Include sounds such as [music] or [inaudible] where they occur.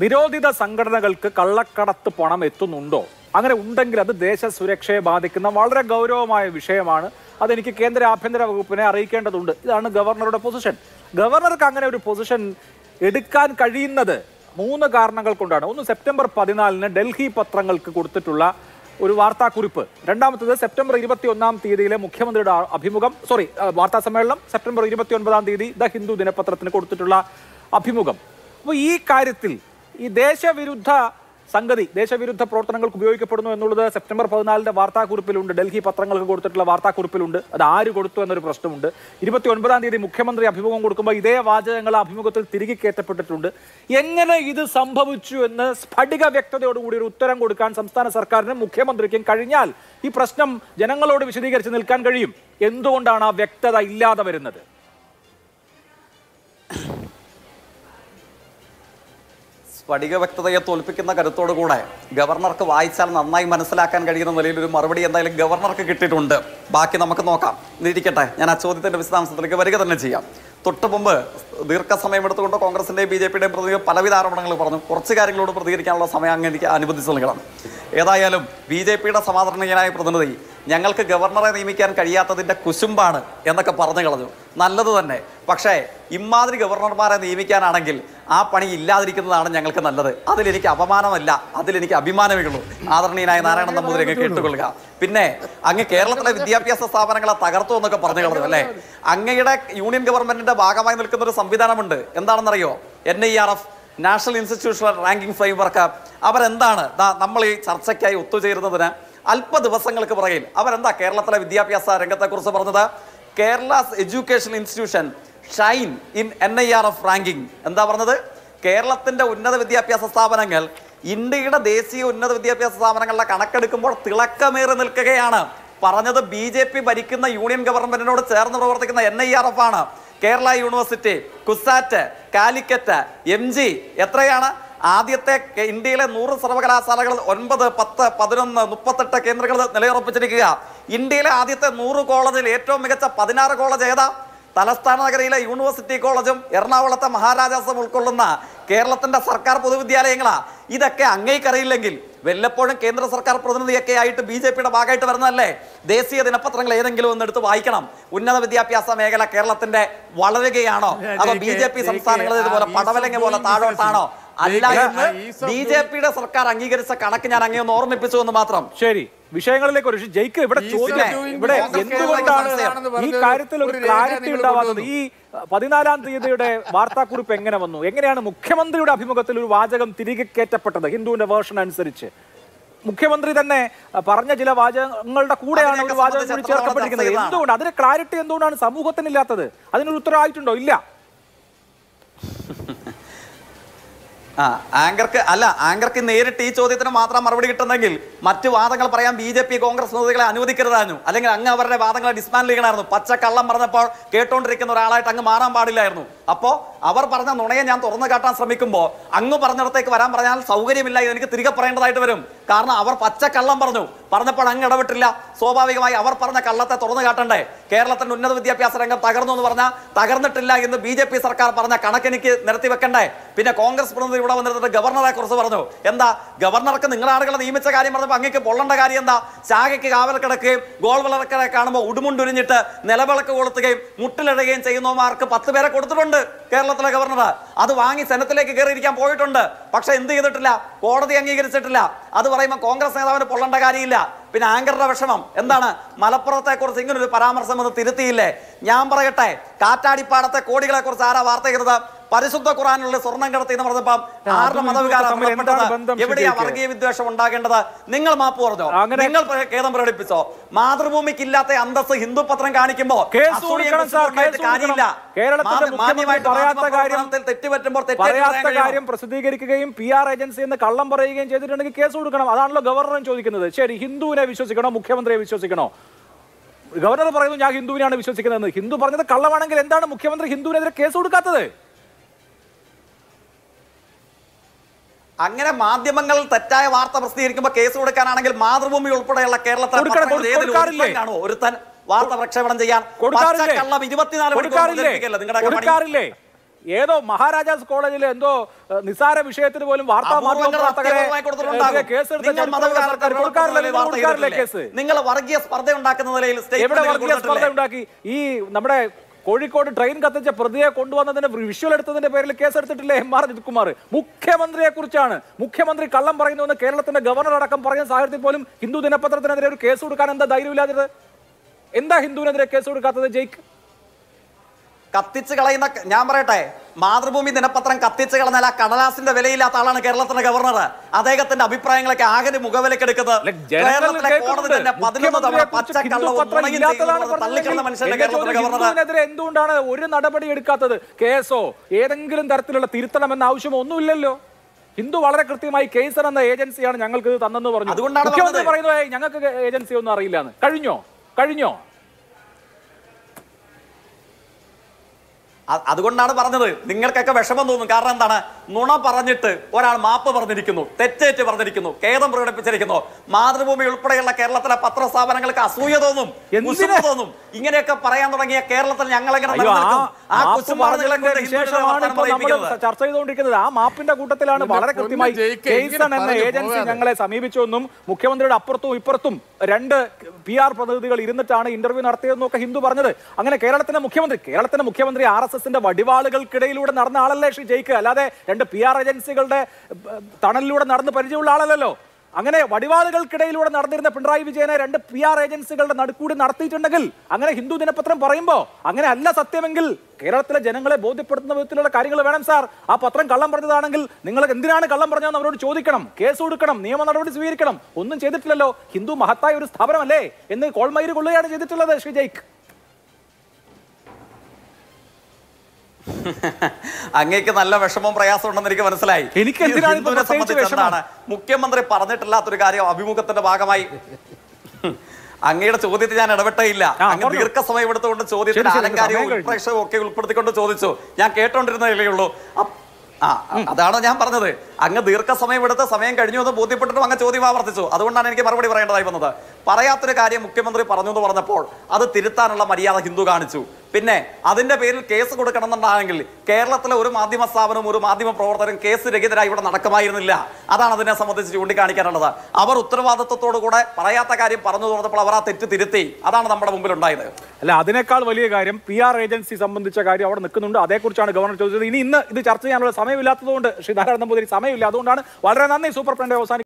നിരോധിത സംഘടനകൾക്ക് കള്ളക്കടത്ത് പണം എത്തുന്നുണ്ടോ അങ്ങനെ ഉണ്ടെങ്കിൽ അത് ദേശ സുരക്ഷയെ ബാധിക്കുന്ന വളരെ ഗൗരവമായ വിഷയമാണ് അതെനിക്ക് കേന്ദ്ര ആഭ്യന്തര വകുപ്പിനെ അറിയിക്കേണ്ടതുണ്ട് ഇതാണ് ഗവർണറുടെ പൊസിഷൻ ഗവർണർക്ക് അങ്ങനെ ഒരു പൊസിഷൻ എടുക്കാൻ കഴിയുന്നത് മൂന്ന് കാരണങ്ങൾ കൊണ്ടാണ് ഒന്ന് സെപ്റ്റംബർ പതിനാലിന് ഡൽഹി പത്രങ്ങൾക്ക് കൊടുത്തിട്ടുള്ള ഒരു വാർത്താക്കുറിപ്പ് രണ്ടാമത്തത് സെപ്റ്റംബർ ഇരുപത്തി ഒന്നാം തീയതിയിലെ മുഖ്യമന്ത്രിയുടെ അഭിമുഖം സോറി വാർത്താ സമ്മേളനം സെപ്റ്റംബർ ഇരുപത്തി ഒൻപതാം തീയതി ദ ഹിന്ദു ദിനപത്രത്തിന് കൊടുത്തിട്ടുള്ള അഭിമുഖം അപ്പോൾ ഈ കാര്യത്തിൽ ഈ ദേശവിരുദ്ധ സംഗതി ദേശവിരുദ്ധ പ്രവർത്തനങ്ങൾക്ക് ഉപയോഗിക്കപ്പെടുന്നു എന്നുള്ളത് സെപ്റ്റംബർ പതിനാലിൻ്റെ വാർത്താക്കുറിപ്പിലുണ്ട് ഡൽഹി പത്രങ്ങൾക്ക് കൊടുത്തിട്ടുള്ള വാർത്താക്കുറിപ്പിലുണ്ട് അത് ആര് കൊടുത്തു എന്നൊരു പ്രശ്നമുണ്ട് ഇരുപത്തി ഒൻപതാം തീയതി മുഖ്യമന്ത്രി അഭിമുഖം കൊടുക്കുമ്പോൾ ഇതേ വാചകങ്ങൾ അഭിമുഖത്തിൽ തിരികെ കയറ്റപ്പെട്ടിട്ടുണ്ട് എങ്ങനെ ഇത് സംഭവിച്ചു എന്ന് സ്ഫടിക വ്യക്തതയോടുകൂടി ഒരു ഉത്തരം കൊടുക്കാൻ സംസ്ഥാന സർക്കാരിനും മുഖ്യമന്ത്രിക്കും കഴിഞ്ഞാൽ ഈ പ്രശ്നം ജനങ്ങളോട് വിശദീകരിച്ച് നിൽക്കാൻ കഴിയും എന്തുകൊണ്ടാണ് ആ വ്യക്തത ഇല്ലാതെ വരുന്നത് സ്ഫടിക വ്യക്തതയെ തോൽപ്പിക്കുന്ന കരുത്തോടുകൂടെ ഗവർണർക്ക് വായിച്ചാൽ നന്നായി മനസ്സിലാക്കാൻ കഴിയുന്ന നിലയിൽ ഒരു മറുപടി എന്തായാലും ഗവർണർക്ക് കിട്ടിയിട്ടുണ്ട് ബാക്കി നമുക്ക് നോക്കാം നിരിക്കട്ടെ ഞാൻ ആ ചോദ്യത്തിൻ്റെ വിശദാംശത്തിലേക്ക് വരിക തന്നെ ചെയ്യാം തൊട്ട് മുമ്പ് ദീർഘസമയം എടുത്തുകൊണ്ട് കോൺഗ്രസിൻ്റെയും ബി ജെ പിയുടെയും പ്രതിനിധി പലവിധ ആരോപണങ്ങൾ പറഞ്ഞു കുറച്ച് കാര്യങ്ങളോട് പ്രതികരിക്കാനുള്ള സമയം അങ്ങ് എനിക്ക് അനുവദിച്ചു നൽകണം ഏതായാലും ബി ജെ പിയുടെ സമാധാനീയനായ പ്രതിനിധി ഞങ്ങൾക്ക് ഗവർണറെ നിയമിക്കാൻ കഴിയാത്തതിൻ്റെ കുശുമ്പാണ് എന്നൊക്കെ പറഞ്ഞു കളഞ്ഞു നല്ലത് തന്നെ പക്ഷേ ഇമാതിരി ഗവർണർമാരെ നിയമിക്കാനാണെങ്കിൽ ആ പണി ഇല്ലാതിരിക്കുന്നതാണ് ഞങ്ങൾക്ക് നല്ലത് അതിലെനിക്ക് അപമാനമല്ല അതിലെനിക്ക് അഭിമാനമേ ഉള്ളൂ ആദരണീയനായ നാരായണൻ നമ്പൂതിരി കേട്ടുകൊള്ളുക പിന്നെ അങ്ങ് കേരളത്തിലെ വിദ്യാഭ്യാസ സ്ഥാപനങ്ങളെ തകർത്തു എന്നൊക്കെ പറഞ്ഞു കളഞ്ഞു അല്ലേ അങ്ങയുടെ യൂണിയൻ ഗവൺമെന്റിന്റെ ഭാഗമായി നിൽക്കുന്ന ഒരു സംവിധാനമുണ്ട് എന്താണെന്നറിയോ N I R F national institutional ranking framework അവരെന്താണ് നമ്മൾ ഈ ചർച്ചയ്ക്കായി ഒത്തുചേരുന്നതിന് അല്പ ദിവസങ്ങൾക്ക് പുറകിൽ അവരെന്താ കേരളത്തിലെ വിദ്യാഭ്യാസ രംഗത്തെക്കുറിച്ച് പറഞ്ഞത് Kerala education institution shine in N I R F ranking എന്താ പറഞ്ഞത് കേരളത്തിൻ്റെ ഉന്നത വിദ്യാഭ്യാസ സ്ഥാപനങ്ങൾ ഇന്ത്യയുടെ ദേശീയ ഉന്നത വിദ്യാഭ്യാസ സ്ഥാപനങ്ങളുടെ കണക്കെടുക്കുമ്പോൾ തിളക്കമേറി നിൽക്കുകയാണ് പറഞ്ഞത് ബി ജെ പി ഭരിക്കുന്ന യൂണിയൻ ഗവൺമെൻറ്റിനോട് ചേർന്ന് പ്രവർത്തിക്കുന്ന എൻ ഐ ആർ എഫ് ആണ് Kerala university CUSAT Calicut M G എത്രയാണ് ആദ്യത്തെ ഇന്ത്യയിലെ നൂറ് സർവകലാശാലകൾ ഒൻപത് പത്ത് പതിനൊന്ന് മുപ്പത്തെട്ട് കേന്ദ്രങ്ങൾ നിലയുറപ്പിച്ചിരിക്കുക ഇന്ത്യയിലെ ആദ്യത്തെ നൂറ് കോളേജിൽ ഏറ്റവും മികച്ച പതിനാറ് കോളേജ് ഏതാ തലസ്ഥാന നഗരിയിലെ യൂണിവേഴ്സിറ്റി കോളേജും എറണാകുളത്തെ മഹാരാജാസും ഉൾക്കൊള്ളുന്ന കേരളത്തിൻ്റെ സർക്കാർ പൊതുവിദ്യാലയങ്ങളാ ഇതൊക്കെ അങ്ങേക്കറിയില്ലെങ്കിൽ വല്ലപ്പോഴും കേന്ദ്ര സർക്കാർ പ്രതിനിധിയൊക്കെ ആയിട്ട് ബി ജെ പിയുടെ ഭാഗമായിട്ട് വരുന്നതല്ലേ ദേശീയ ദിനപത്രങ്ങൾ ഏതെങ്കിലും ഒന്ന് എടുത്ത് വായിക്കണം ഉന്നത വിദ്യാഭ്യാസ മേഖല കേരളത്തിന്റെ വളരുകയാണോ അതോ ബി ജെ പി സംസ്ഥാനങ്ങളിൽ ഇതുപോലെ പടവലങ്ങ പോലെ താഴോട്ടാണോ അല്ല എന്ന് ബി ജെ പിയുടെ സർക്കാർ അംഗീകരിച്ച കണക്ക് ഞാൻ അങ്ങനെ ഒന്ന് ഓർമ്മിപ്പിച്ചു എന്ന് മാത്രം ശരി വിഷയങ്ങളിലേക്ക് ഒരു ജയിക്ക് ഇവിടെ ഇവിടെ എന്തുകൊണ്ടാണ് ഈ കാര്യത്തിൽ ഒരു ക്ലാരിറ്റി ഉണ്ടാവാത്തത് ഈ പതിനാലാം തീയതിയുടെ വാർത്താക്കുറിപ്പ് എങ്ങനെ വന്നു എങ്ങനെയാണ് മുഖ്യമന്ത്രിയുടെ അഭിമുഖത്തിൽ ഒരു വാചകം തിരികെ കയറ്റപ്പെട്ടത് ഹിന്ദുവിന്റെ വേർഷൻ അനുസരിച്ച് മുഖ്യമന്ത്രി തന്നെ പറഞ്ഞ ചില വാചകങ്ങളുടെ കൂടെയാണ് ഒരു വാചകം ചേർക്കപ്പെട്ടിരിക്കുന്നത് എന്തുകൊണ്ട് അതിന് ക്ലാരിറ്റി എന്തുകൊണ്ടാണ് സമൂഹത്തിന് ഇല്ലാത്തത് അതിനൊരു ഉത്തരവായിട്ടുണ്ടോ ഇല്ല ആ ആങ്കർക്ക് അല്ല ആങ്കർക്ക് നേരിട്ട് ഈ ചോദ്യത്തിന് മാത്രം മറുപടി കിട്ടുന്നെങ്കിൽ മറ്റു വാദങ്ങൾ പറയാൻ ബി ജെ പി കോൺഗ്രസ് നേതാക്കളെ അനുവദിക്കരുതായിരുന്നു അല്ലെങ്കിൽ അങ്ങ് അവരുടെ വാദങ്ങളെ ഡിസ്മാൻഡിൽ ചെയ്യണമായിരുന്നു കള്ളം പറഞ്ഞപ്പോൾ കേട്ടുകൊണ്ടിരിക്കുന്ന ഒരാളായിട്ട് അങ്ങ് മാറാൻ പാടില്ലായിരുന്നു അപ്പോൾ അവർ പറഞ്ഞ നുണയെ ഞാൻ തുറന്നു കാട്ടാൻ ശ്രമിക്കുമ്പോൾ അങ്ങ് പറഞ്ഞിടത്തേക്ക് വരാൻ പറഞ്ഞാൽ സൗകര്യമില്ല എനിക്ക് തിരികെ പറയേണ്ടതായിട്ട് വരും കാരണം അവർ കള്ളം പറഞ്ഞു പറഞ്ഞപ്പോൾ അങ്ങ് ഇടപെട്ടില്ല സ്വാഭാവികമായി അവർ പറഞ്ഞ കള്ളത്തെ തുറന്നു കാട്ടണ്ടേ കേരളത്തിന്റെ ഉന്നത വിദ്യാഭ്യാസ രംഗം തകർന്നു എന്ന് പറഞ്ഞാൽ തകർന്നിട്ടില്ല എന്ന് ബി ജെ പി സർക്കാർ പറഞ്ഞ കണക്കെനിക്ക് നിരത്തി വെക്കണ്ടേ പിന്നെ കോൺഗ്രസ് പ്രതിനിധി ഇവിടെ വന്നിരുന്നത് ഗവർണറെ കുറിച്ച് പറഞ്ഞു എന്താ ഗവർണർക്ക് നിങ്ങളുടെ ആളുകളെ നിയമിച്ച കാര്യം പറഞ്ഞപ്പോൾ അങ്ങേക്ക് പൊള്ളേണ്ട കാര്യം എന്താ ശാഖയ്ക്ക് കാവൽ കിടക്കുകയും ഗോൾ വളർക്കറെ കാണുമ്പോൾ ഉടുമുണ്ടുരിഞ്ഞിട്ട് നിലവിളക്ക് കൊളുത്തുകയും മുട്ടിലിടുകയും ചെയ്യുന്നവർക്ക് പത്ത് പേരെ കൊടുത്തിട്ടുണ്ട് കേരളത്തിലെ ഗവർണർ അത് വാങ്ങി സെനത്തിലേക്ക് കയറിയിരിക്കാൻ പോയിട്ടുണ്ട് പക്ഷേ എന്ത് ചെയ്തിട്ടില്ല കോടതി അംഗീകരിച്ചിട്ടില്ല അത് പറയുമ്പോൾ കോൺഗ്രസ് നേതാവിന് പൊള്ളേണ്ട കാര്യമില്ല പിന്നെ ആങ്കറുടെ വിഷമം എന്താണ് മലപ്പുറത്തെക്കുറിച്ച് ഇങ്ങനൊരു പരാമർശം എന്ന് തിരുത്തിയില്ലേ ഞാൻ പറയട്ടെ കാറ്റാടിപ്പാടത്തെ കോടികളെക്കുറിച്ച് ആരാ വാർത്ത പരിശുദ്ധ ഖുറാനുള്ള സ്വർണം കടത്തി എന്ന് പറഞ്ഞപ്പോൾ ആരുടെ മതവികാരം എവിടെയാ വർഗീയ വിദ്വേഷം ഉണ്ടാകേണ്ടത് നിങ്ങൾ മാപ്പ് പറഞ്ഞോ നിങ്ങൾ ഖേദം പ്രകടിപ്പിച്ചോ മാതൃഭൂമിക്ക് ഇല്ലാത്ത അന്തസ് ഹിന്ദു പത്രം കാണിക്കുമ്പോൾ കാര്യമില്ല പ്രസിദ്ധീകരിക്കുകയും പി ആർ ഏജൻസി എന്ന് കള്ളം പറയുകയും ചെയ്തിട്ടുണ്ടെങ്കിൽ കേസ് കൊടുക്കണം അതാണല്ലോ ഗവർണറും ചോദിക്കുന്നത് ശരി ഹിന്ദുവിനെ വിശ്വസിക്കണോ മുഖ്യമന്ത്രിയെ വിശ്വസിക്കണോ ഗവർണർ പറയുന്നു ഞാൻ ഹിന്ദുവിനെയാണ് വിശ്വസിക്കുന്നത് ഹിന്ദു പറഞ്ഞത് കള്ളമാണെങ്കിൽ എന്താണ് മുഖ്യമന്ത്രി ഹിന്ദുവിനെതിരെ കേസ് കൊടുക്കാത്തത് അങ്ങനെ മാധ്യമങ്ങൾ തെറ്റായ വാർത്ത പ്രസിദ്ധീകരിക്കുമ്പോൾ കേസ് കൊടുക്കാനാണെങ്കിൽ മാതൃഭൂമി ഉൾപ്പെടെയുള്ള കേരളത്തിലാണോ ഒരുത്തൻ വാർത്ത പ്രക്ഷേപണം ചെയ്യാൻ കള്ളം ഇരുപത്തിനാല് നിങ്ങളുടെ ഏതോ മഹാരാജാസ് കോളേജിലെ എന്തോ നിസാര വിഷയത്തിന് പോലും വാർത്താ മാധ്യമ നിങ്ങൾ വർഗീയ സ്പർദ്ധ ഉണ്ടാക്കുന്ന നിലയിൽ ഈ നമ്മുടെ കോഴിക്കോട് ട്രെയിൻ കത്തിച്ച പ്രതിയെ കൊണ്ടുവന്നതിന്റെ വിഷ്വൽ എടുത്തതിന്റെ പേരിൽ കേസെടുത്തിട്ടില്ലേ എം ആർ അജിത്കുമാർ മുഖ്യമന്ത്രിയെ കുറിച്ചാണ് മുഖ്യമന്ത്രി കള്ളം പറയുന്നുവെന്ന് കേരളത്തിന്റെ ഗവർണർ അടക്കം പറയുന്ന സാഹചര്യത്തിൽ പോലും ഹിന്ദു ദിനപത്രത്തിനെതിരെ ഒരു കേസ് കൊടുക്കാൻ എന്താ ധൈര്യമില്ലാത്തത് എന്താ ഹിന്ദുവിനെതിരെ കേസ് കൊടുക്കാത്തത് ജയിക്ക് കത്തിച്ച് കളയുന്ന ഞാൻ പറയട്ടെ മാതൃഭൂമി ദിനപത്രം കത്തിച്ച് കളഞ്ഞാൽ ആ കടലാസിന്റെ വിലയില്ലാത്ത ആളാണ് കേരളത്തിന്റെ ഗവർണർ അദ്ദേഹത്തിന്റെ അഭിപ്രായങ്ങളൊക്കെ ആകെ മുഖവിലക്കെടുക്കുന്നത് എടുക്കുന്നത് തവണ പച്ചക്കള്ളവും ഗവർണർ എന്തുകൊണ്ടാണ് ഒരു നടപടി എടുക്കാത്തത് കേസോ ഏതെങ്കിലും തരത്തിലുള്ള തിരുത്തണമെന്ന ആവശ്യം ഒന്നുമില്ലല്ലോ ഹിന്ദു വളരെ കൃത്യമായി കേസർ എന്ന ഏജൻസിയാണ് ഞങ്ങൾക്ക് ഇത് തന്നെന്ന് പറഞ്ഞു അതുകൊണ്ടാണ് പറയുന്നത് ഞങ്ങൾക്ക് ഏജൻസി ഒന്നും അറിയില്ല കഴിഞ്ഞോ കഴിഞ്ഞോ അതുകൊണ്ടാണ് പറഞ്ഞത് നിങ്ങൾക്കൊക്കെ വിഷമം തോന്നും കാരണം എന്താണ് നുണ പറഞ്ഞിട്ട് ഒരാൾ മാപ്പ് പറഞ്ഞിരിക്കുന്നു തെറ്റേറ്റ് പറഞ്ഞിരിക്കുന്നു ഖേദം പ്രകടിപ്പിച്ചിരിക്കുന്നു മാതൃഭൂമി ഉൾപ്പെടെയുള്ള കേരളത്തിലെ പത്രസ്ഥാപനങ്ങൾക്ക് അസൂയ തോന്നും തോന്നും ഇങ്ങനെയൊക്കെ പറയാൻ തുടങ്ങിയ കേരളത്തിൽ ഞങ്ങൾ ചർച്ച ആ മാപ്പിന്റെ കൂട്ടത്തിലാണ് വളരെ കൃത്യമായി എന്ന ഏജൻസി ഞങ്ങളെ സമീപിച്ചു മുഖ്യമന്ത്രിയുടെ അപ്പുറത്തും ഇപ്പുറത്തും രണ്ട് പി ആർ പ്രതിനിധികൾ ഇരുന്നിട്ടാണ് ഇന്റർവ്യൂ നടത്തിയതെന്നൊക്കെ ഹിന്ദു പറഞ്ഞത് അങ്ങനെ കേരളത്തിന്റെ മുഖ്യമന്ത്രി കേരളത്തിന്റെ മുഖ്യമന്ത്രി ആർ എസ് എസിന്റെ വടിവാളുകൾക്കിടയിലൂടെ നടന്ന ആളല്ലേ ശ്രീ ജയിക്ക് അല്ലാതെ രണ്ട് പി ആർ ഏജൻസികളുടെ തണലിലൂടെ നടന്ന് പരിചയമുള്ള ആളല്ലല്ലോ അങ്ങനെ വടിവാളുകൾക്കിടയിലൂടെ നടന്നിരുന്ന പിണറായി വിജയനെ രണ്ട് പി ആർ ഏജൻസികളുടെ നടുക്കൂടി നടത്തിയിട്ടുണ്ടെങ്കിൽ അങ്ങനെ ഹിന്ദു ദിനപത്രം പറയുമ്പോൾ അങ്ങനെ അല്ല സത്യമെങ്കിൽ കേരളത്തിലെ ജനങ്ങളെ ബോധ്യപ്പെടുത്തുന്ന വിധത്തിലുള്ള കാര്യങ്ങൾ വേണം സാർ ആ പത്രം കള്ളം പറഞ്ഞതാണെങ്കിൽ നിങ്ങൾ എന്തിനാണ് കള്ളം പറഞ്ഞതെന്ന് അവരോട് ചോദിക്കണം കേസ് കൊടുക്കണം നിയമ നടപടി സ്വീകരിക്കണം ഒന്നും ചെയ്തിട്ടില്ലല്ലോ ഹിന്ദു മഹത്തായ ഒരു സ്ഥാപനമല്ലേ എന്ന് കോൾമയിര് കൊള്ളുകയാണ് ചെയ്തിട്ടുള്ളത് ശ്രീ ജയ്ക്ക് [laughs] അങ്ങേക്ക് നല്ല വിഷമം പ്രയാസം ഉണ്ടെന്ന് എനിക്ക് മനസ്സിലായി എനിക്ക് സംബന്ധിച്ച് എന്താണ് മുഖ്യമന്ത്രി പറഞ്ഞിട്ടില്ലാത്തൊരു കാര്യം അഭിമുഖത്തിന്റെ ഭാഗമായി അങ്ങയുടെ ചോദ്യത്തിൽ ഞാൻ ഇല്ല അങ്ങ് ദീർഘസമയം എടുത്തുകൊണ്ട് ചോദ്യത്തിന് അലങ്കാരവും ഉൾപ്രേക്ഷവും ഒക്കെ ഉൾപ്പെടുത്തിക്കൊണ്ട് ചോദിച്ചു ഞാൻ കേട്ടോണ്ടിരുന്നേ ഉള്ളൂ ആ അതാണ് ഞാൻ പറഞ്ഞത് അങ്ങ് ദീർഘസമയം എടുത്ത് സമയം കഴിഞ്ഞു എന്ന് ബോധ്യപ്പെട്ടിട്ടും അങ്ങ് ചോദ്യം ആവർത്തിച്ചു അതുകൊണ്ടാണ് എനിക്ക് മറുപടി പറയേണ്ടതായി വന്നത് പറയാത്തൊരു കാര്യം മുഖ്യമന്ത്രി പറഞ്ഞു എന്ന് പറഞ്ഞപ്പോൾ അത് തിരുത്താനുള്ള മര്യാദ ഹിന്ദു കാണിച്ചു പിന്നെ അതിന്റെ പേരിൽ കേസ് കൊടുക്കണമെന്നുണ്ടാണെങ്കിൽ കേരളത്തിലെ ഒരു മാധ്യമ സ്ഥാപനവും ഒരു മാധ്യമ പ്രവർത്തകരും കേസ് രഹിതരായി ഇവിടെ നടക്കുമായിരുന്നില്ല അതാണ് അതിനെ സംബന്ധിച്ച് ചൂണ്ടിക്കാണിക്കാനുള്ളത് അവർ ഉത്തരവാദിത്വത്തോടുകൂടെ പറയാത്ത കാര്യം പറഞ്ഞു തോന്നപ്പോൾ അവർ ആ തെറ്റ് തിരുത്തി അതാണ് നമ്മുടെ മുമ്പിൽ ഉണ്ടായത് അല്ല അതിനേക്കാൾ വലിയ കാര്യം പി ആർ ഏജൻസി സംബന്ധിച്ച കാര്യം അവിടെ നിൽക്കുന്നുണ്ട് അതേക്കുറിച്ചാണ് ഗവർണർ ചോദിച്ചത് ഇനി ഇന്ന് ഇത് ചർച്ച ചെയ്യാനുള്ള സമയമില്ലാത്തതുകൊണ്ട് ശ്രീ നാരായണൻ സമയമില്ല അതുകൊണ്ടാണ് വളരെ നന്ദി സൂപ്രണ്ട് അവസാനിക്കുന്നത്